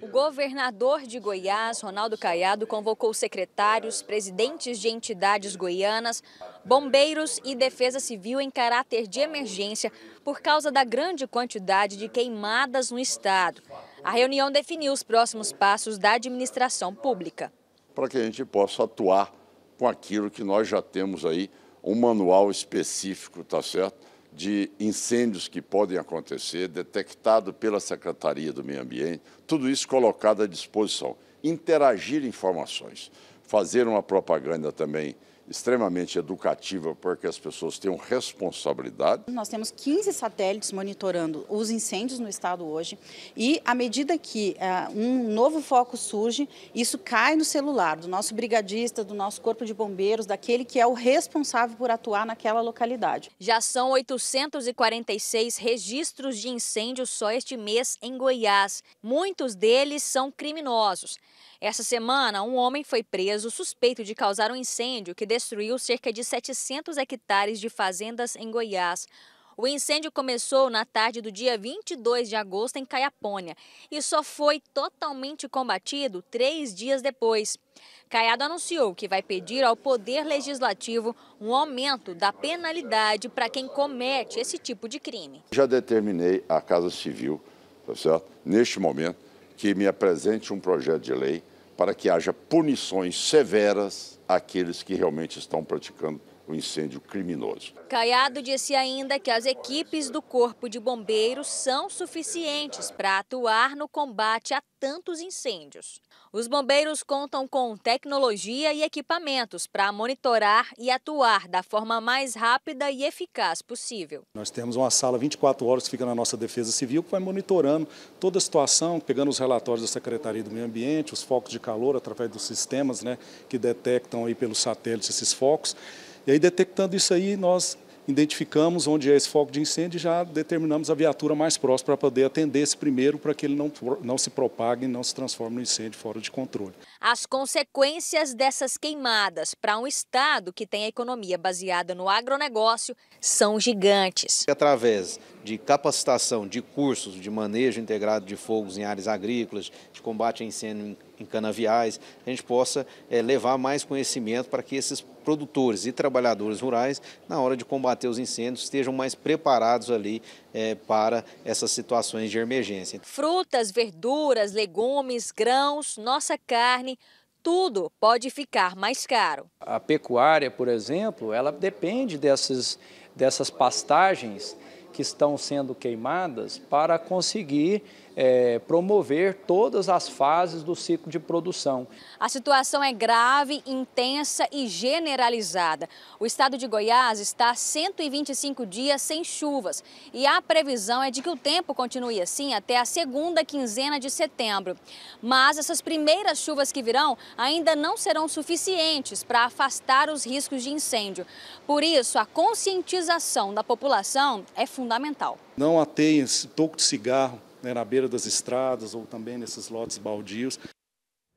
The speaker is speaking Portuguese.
O governador de Goiás, Ronaldo Caiado, convocou secretários, presidentes de entidades goianas, bombeiros e defesa civil em caráter de emergência por causa da grande quantidade de queimadas no estado. A reunião definiu os próximos passos da administração pública. Para que a gente possa atuar com aquilo que nós já temos aí, um manual específico, tá certo? de incêndios que podem acontecer, detectado pela Secretaria do Meio Ambiente, tudo isso colocado à disposição. Interagir informações, fazer uma propaganda também extremamente educativa porque as pessoas tenham responsabilidade. Nós temos 15 satélites monitorando os incêndios no estado hoje e à medida que uh, um novo foco surge, isso cai no celular do nosso brigadista, do nosso corpo de bombeiros, daquele que é o responsável por atuar naquela localidade. Já são 846 registros de incêndios só este mês em Goiás. Muitos deles são criminosos. Essa semana, um homem foi preso suspeito de causar um incêndio que destruiu cerca de 700 hectares de fazendas em Goiás. O incêndio começou na tarde do dia 22 de agosto em Caiapônia e só foi totalmente combatido três dias depois. Caiado anunciou que vai pedir ao Poder Legislativo um aumento da penalidade para quem comete esse tipo de crime. Já determinei à Casa Civil, tá neste momento, que me apresente um projeto de lei para que haja punições severas àqueles que realmente estão praticando o incêndio criminoso. Caiado disse ainda que as equipes do Corpo de Bombeiros são suficientes para atuar no combate a tantos incêndios. Os bombeiros contam com tecnologia e equipamentos para monitorar e atuar da forma mais rápida e eficaz possível. Nós temos uma sala 24 horas que fica na nossa Defesa Civil, que vai monitorando toda a situação, pegando os relatórios da Secretaria do Meio Ambiente, os focos de calor através dos sistemas né, que detectam aí pelos satélites esses focos. E aí, detectando isso aí, nós identificamos onde é esse foco de incêndio e já determinamos a viatura mais próxima para poder atender esse primeiro, para que ele não, não se propague e não se transforme em incêndio fora de controle. As consequências dessas queimadas para um Estado que tem a economia baseada no agronegócio são gigantes. Através de capacitação de cursos de manejo integrado de fogos em áreas agrícolas, de combate a incêndio em canaviais, a gente possa é, levar mais conhecimento para que esses produtores e trabalhadores rurais, na hora de combater os incêndios, estejam mais preparados ali é, para essas situações de emergência. Frutas, verduras, legumes, grãos, nossa carne, tudo pode ficar mais caro. A pecuária, por exemplo, ela depende dessas, dessas pastagens que estão sendo queimadas para conseguir é, promover todas as fases do ciclo de produção. A situação é grave, intensa e generalizada. O estado de Goiás está 125 dias sem chuvas e a previsão é de que o tempo continue assim até a segunda quinzena de setembro. Mas essas primeiras chuvas que virão ainda não serão suficientes para afastar os riscos de incêndio. Por isso, a conscientização da população é fundamental. Não ateiem pouco de cigarro né, na beira das estradas ou também nesses lotes baldios.